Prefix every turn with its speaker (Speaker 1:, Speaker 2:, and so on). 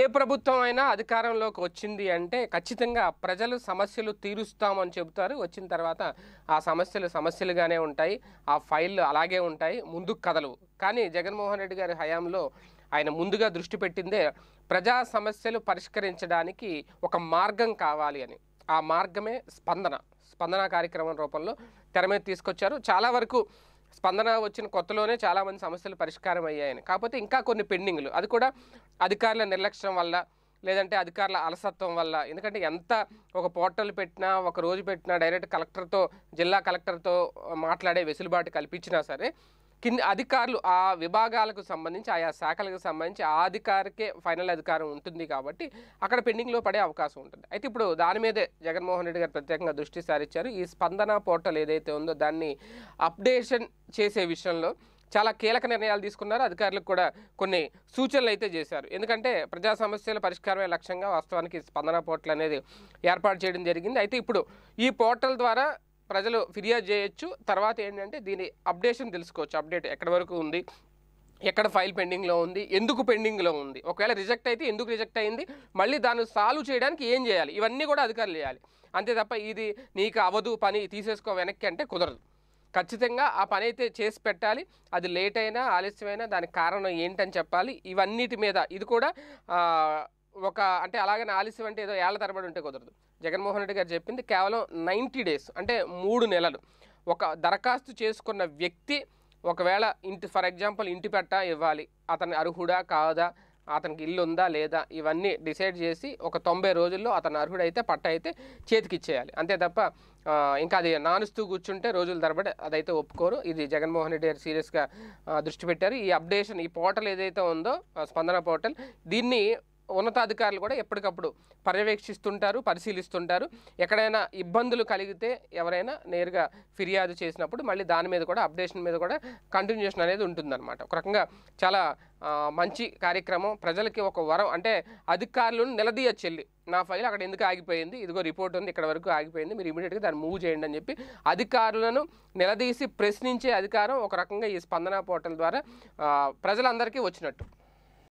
Speaker 1: ఏ ప్రభుత్వం అయినా అధికారంలోకి వచ్చింది అంటే ఖచ్చితంగా ప్రజలు సమస్యలు తీరుస్తామని చెబుతారు వచ్చిన తర్వాత ఆ సమస్యలు సమస్యలుగానే ఉంటాయి ఆ ఫైళ్ళు అలాగే ఉంటాయి ముందుకు కదలవు కానీ జగన్మోహన్ రెడ్డి గారి హయాంలో ఆయన ముందుగా దృష్టి పెట్టిందే ప్రజా సమస్యలు పరిష్కరించడానికి ఒక మార్గం కావాలి అని ఆ మార్గమే స్పందన స్పందన కార్యక్రమం రూపంలో తెర మీద తీసుకొచ్చారు చాలా వరకు స్పందన వచ్చిన కొత్తలోనే చాలామంది సమస్యలు పరిష్కారం అయ్యాయని కాకపోతే ఇంకా కొన్ని పెండింగ్లు అది కూడా అధికారుల నిర్లక్ష్యం వల్ల లేదంటే అధికారుల అలసత్వం వల్ల ఎందుకంటే ఎంత ఒక పోర్టల్ పెట్టినా ఒక రోజు పెట్టినా డైరెక్ట్ కలెక్టర్తో జిల్లా కలెక్టర్తో మాట్లాడే వెసులుబాటు కల్పించినా సరే కింద అధికారులు ఆ విభాగాలకు సంబంధించి ఆయా శాఖలకు సంబంధించి ఆ అధికారికే ఫైనల్ అధికారం ఉంటుంది కాబట్టి అక్కడ పెండింగ్లో పడే అవకాశం ఉంటుంది అయితే ఇప్పుడు దాని మీదే జగన్మోహన్ రెడ్డి గారు ప్రత్యేకంగా దృష్టి సారించారు ఈ స్పందన పోర్టల్ ఏదైతే ఉందో దాన్ని అప్డేషన్ చేసే విషయంలో చాలా కీలక నిర్ణయాలు తీసుకున్నారు అధికారులకు కూడా కొన్ని సూచనలు అయితే చేశారు ఎందుకంటే ప్రజా సమస్యల పరిష్కారమే లక్ష్యంగా వాస్తవానికి స్పందన పోర్టల్ అనేది ఏర్పాటు చేయడం జరిగింది అయితే ఇప్పుడు ఈ పోర్టల్ ద్వారా ప్రజలు ఫిర్యాదు చేయొచ్చు తర్వాత ఏంటంటే దీని అప్డేషన్ తెలుసుకోవచ్చు అప్డేట్ ఎక్కడ వరకు ఉంది ఎక్కడ ఫైల్ పెండింగ్లో ఉంది ఎందుకు పెండింగ్లో ఉంది ఒకవేళ రిజెక్ట్ అయితే ఎందుకు రిజెక్ట్ అయింది మళ్ళీ దాన్ని సాల్వ్ చేయడానికి ఏం చేయాలి ఇవన్నీ కూడా అధికారులు చేయాలి అంతే తప్ప ఇది నీకు అవదు పని తీసేసుకో వెనక్కి అంటే కుదరదు ఖచ్చితంగా ఆ పని అయితే చేసి పెట్టాలి అది లేట్ అయినా ఆలస్యమైనా దానికి కారణం ఏంటని చెప్పాలి ఇవన్నిటి మీద ఇది కూడా ఒక అంటే అలాగనే ఆలస్యం అంటే ఏదో ఏళ్ల తరబడి ఉంటే కుదరదు జగన్మోహన్ రెడ్డి గారు చెప్పింది కేవలం నైంటీ డేస్ అంటే మూడు నెలలు ఒక దరఖాస్తు చేసుకున్న వ్యక్తి ఒకవేళ ఇంటి ఫర్ ఎగ్జాంపుల్ ఇంటి పెట్ట ఇవ్వాలి అతని అర్హుడా కాదా అతనికి ఇల్లు ఉందా లేదా ఇవన్నీ డిసైడ్ చేసి ఒక తొంభై రోజుల్లో అతను అర్హుడైతే పట్ట అయితే చేతికిచ్చేయాలి అంతే తప్ప ఇంకా అది నానుస్తూ కూర్చుంటే రోజుల తరబడి అదైతే ఒప్పుకోరు ఇది జగన్మోహన్ రెడ్డి గారు సీరియస్గా దృష్టి పెట్టారు ఈ అప్డేషన్ ఈ పోర్టల్ ఏదైతే ఉందో స్పందన పోర్టల్ దీన్ని ఉన్నతాధికారులు కూడా ఎప్పటికప్పుడు పర్యవేక్షిస్తుంటారు పరిశీలిస్తుంటారు ఎక్కడైనా ఇబ్బందులు కలిగితే ఎవరైనా నేరుగా ఫిర్యాదు చేసినప్పుడు మళ్ళీ దాని మీద కూడా అప్డేషన్ మీద కూడా కంటిన్యూషన్ అనేది ఉంటుందన్నమాట ఒక రకంగా చాలా మంచి కార్యక్రమం ప్రజలకి ఒక వరం అంటే అధికారులను నిలదీయచ్చు నా ఫైల్ అక్కడ ఎందుకు ఆగిపోయింది ఇదిగో రిపోర్ట్ ఉంది ఇక్కడ వరకు ఆగిపోయింది మీరు ఇమీడియట్గా దాన్ని మూవ్ చేయండి అని చెప్పి అధికారులను నిలదీసి ప్రశ్నించే అధికారం ఒక రకంగా ఈ స్పందన పోర్టల్ ద్వారా ప్రజలందరికీ వచ్చినట్టు